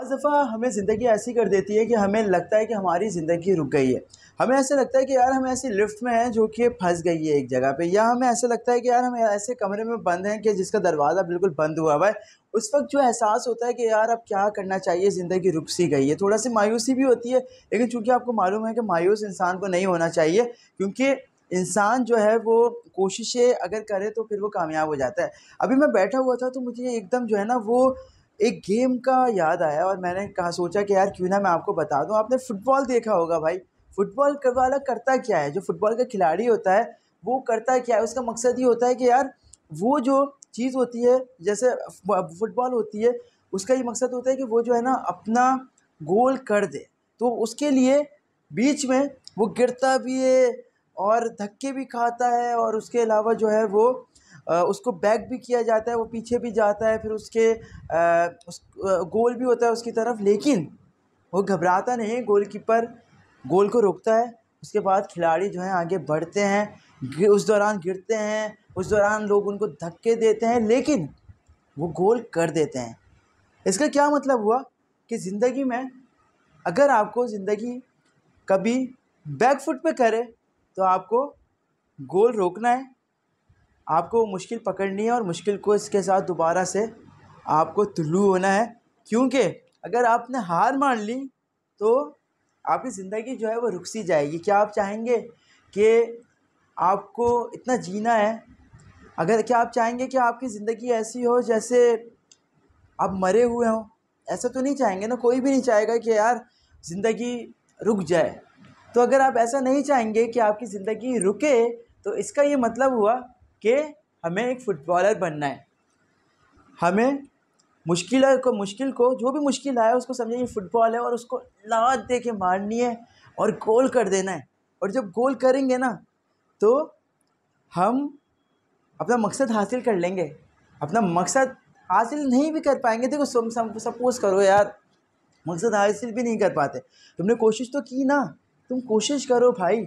buzz दफ़ा हमें ज़िंदगी ऐसी कर देती है कि हमें लगता है कि हमारी ज़िंदगी रुक गई है हमें ऐसे लगता है कि यार हम ऐसी लिफ्ट में हैं जो कि फंस गई है एक जगह पे या हमें ऐसा लगता है कि यार हम ऐसे कमरे में बंद हैं कि जिसका दरवाज़ा बिल्कुल बंद हुआ हुआ है उस वक्त जो एहसास होता है कि यार अब क्या करना चाहिए ज़िंदगी रुक सी गई है थोड़ा सी मायूसी भी होती है लेकिन चूँकि आपको मालूम है कि मायूस इंसान को नहीं होना चाहिए क्योंकि इंसान जो है वो कोशिशें अगर करे तो फिर वो कामयाब हो जाता है अभी मैं बैठा हुआ था तो मुझे एकदम जो है ना वो एक गेम का याद आया और मैंने कहा सोचा कि यार क्यों ना मैं आपको बता दूँ आपने फ़ुटबॉल देखा होगा भाई फ़ुटबॉल वाला करता क्या है जो फ़ुटबॉल का खिलाड़ी होता है वो करता क्या है उसका मकसद ये होता है कि यार वो जो चीज़ होती है जैसे फ़ुटबॉल होती है उसका ये मकसद होता है कि वो जो है ना अपना गोल कर दे तो उसके लिए बीच में वो गिरता भी है और धक्के भी खाता है और उसके अलावा जो है वो उसको बैक भी किया जाता है वो पीछे भी जाता है फिर उसके उस, गोल भी होता है उसकी तरफ लेकिन वो घबराता नहीं गोलकीपर गोल को रोकता है उसके बाद खिलाड़ी जो है आगे बढ़ते हैं उस दौरान गिरते हैं उस दौरान लोग उनको धक्के देते हैं लेकिन वो गोल कर देते हैं इसका क्या मतलब हुआ कि ज़िंदगी में अगर आपको ज़िंदगी कभी बैक फुट पे करे तो आपको गोल रोकना है आपको मुश्किल पकड़नी है और मुश्किल को इसके साथ दोबारा से आपको तुलू होना है क्योंकि अगर आपने हार मान ली तो आपकी ज़िंदगी जो है वो रुक सी जाएगी क्या आप चाहेंगे कि आपको इतना जीना है अगर क्या आप चाहेंगे कि आपकी ज़िंदगी ऐसी हो जैसे आप मरे हुए हों ऐसा तो नहीं चाहेंगे ना कोई भी नहीं चाहेगा कि यार ज़िंदगी रुक जाए तो अगर आप ऐसा नहीं चाहेंगे कि आपकी ज़िंदगी रुके तो इसका ये मतलब हुआ कि हमें एक फ़ुटबॉलर बनना है हमें मुश्किल को मुश्किल को जो भी मुश्किल आया उसको समझे ये फ़ुटबॉल है और उसको लात दे के मारनी है और गोल कर देना है और जब गोल करेंगे ना तो हम अपना मकसद हासिल कर लेंगे अपना मकसद हासिल नहीं भी कर पाएंगे देखो सपोज़ करो यार मकसद हासिल भी नहीं कर पाते तुमने कोशिश तो की ना तुम कोशिश करो भाई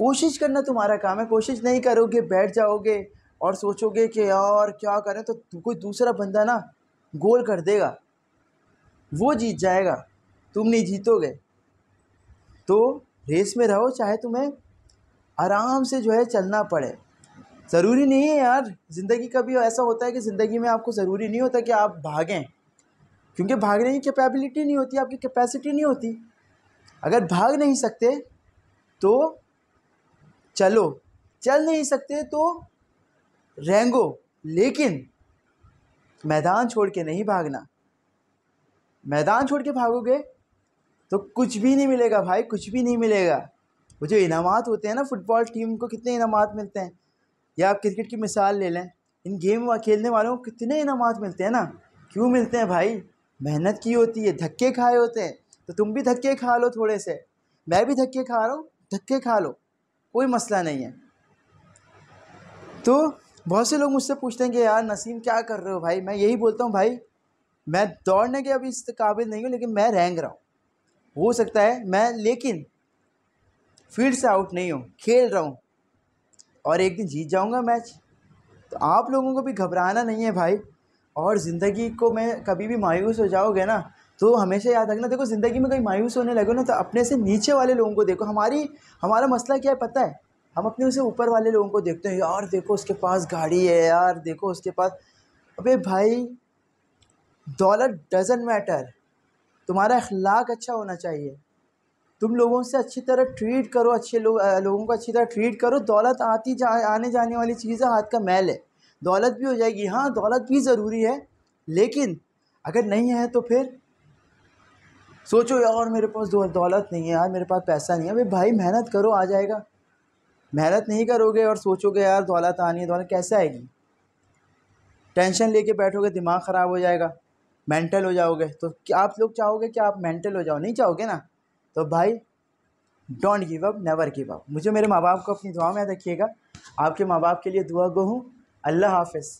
कोशिश करना तुम्हारा काम है कोशिश नहीं करोगे बैठ जाओगे और सोचोगे कि यार क्या करें तो कोई दूसरा बंदा ना गोल कर देगा वो जीत जाएगा तुम नहीं जीतोगे तो रेस में रहो चाहे तुम्हें आराम से जो है चलना पड़े ज़रूरी नहीं है यार ज़िंदगी कभी ऐसा होता है कि ज़िंदगी में आपको ज़रूरी नहीं होता कि आप भागें क्योंकि भागने की कैपेबिलिटी नहीं होती आपकी कैपेसिटी नहीं होती अगर भाग नहीं सकते तो चलो चल नहीं सकते तो रेंगो लेकिन मैदान छोड़ के नहीं भागना मैदान छोड़ के भागोगे तो कुछ भी नहीं मिलेगा भाई कुछ भी नहीं मिलेगा वो जो इनामत होते हैं ना फुटबॉल टीम को कितने इनाम मिलते हैं या आप क्रिकेट की मिसाल ले लें इन गेम खेलने वालों को कितने इनाम मिलते हैं ना क्यों मिलते हैं भाई मेहनत की होती है धक्के खाए होते हैं तो तुम भी धक्के खा लो थोड़े से मैं भी धक्के खा रहा हूँ धक्के खा लो कोई मसला नहीं है तो बहुत से लोग मुझसे पूछते हैं कि यार नसीम क्या कर रहे हो भाई मैं यही बोलता हूँ भाई मैं दौड़ने के अभी इस काबिल नहीं हूँ लेकिन मैं रेंग रहा हूँ हो सकता है मैं लेकिन फील्ड से आउट नहीं हूँ खेल रहा हूँ और एक दिन जीत जाऊँगा मैच तो आप लोगों को भी घबराना नहीं है भाई और ज़िंदगी को मैं कभी भी मायूस हो जाओगे ना तो हमेशा याद रखना देखो ज़िंदगी में कहीं मायूस होने लगो ना तो अपने से नीचे वाले लोगों को देखो हमारी हमारा मसला क्या है पता है हम अपने उसे ऊपर वाले लोगों को देखते हैं यार देखो उसके पास गाड़ी है यार देखो उसके पास अबे भाई दौलत डजेंट मैटर तुम्हारा अखलाक अच्छा होना चाहिए तुम लोगों से अच्छी तरह ट्रीट करो अच्छे लोग लोगों को अच्छी तरह ट्रीट करो दौलत तो आती जा आने जाने वाली चीज़ है हाथ का मैल है दौलत भी हो जाएगी हाँ दौलत भी ज़रूरी है लेकिन अगर नहीं है तो फिर सोचो यार मेरे पास दौलत नहीं है यार मेरे पास पैसा नहीं है भाई मेहनत करो आ जाएगा मेहनत नहीं करोगे और सोचोगे यार दौलत आनी है दौलत कैसे आएगी टेंशन लेके बैठोगे दिमाग ख़राब हो जाएगा मेंटल हो जाओगे तो क्या आप लोग चाहोगे कि आप मेंटल हो जाओ नहीं चाहोगे ना तो भाई don't give up never give up मुझे मेरे माँ बाप को अपनी दुआ में याद रखिएगा आपके माँ बाप के लिए दुआ गो हूँ अल्लाह हाफिज़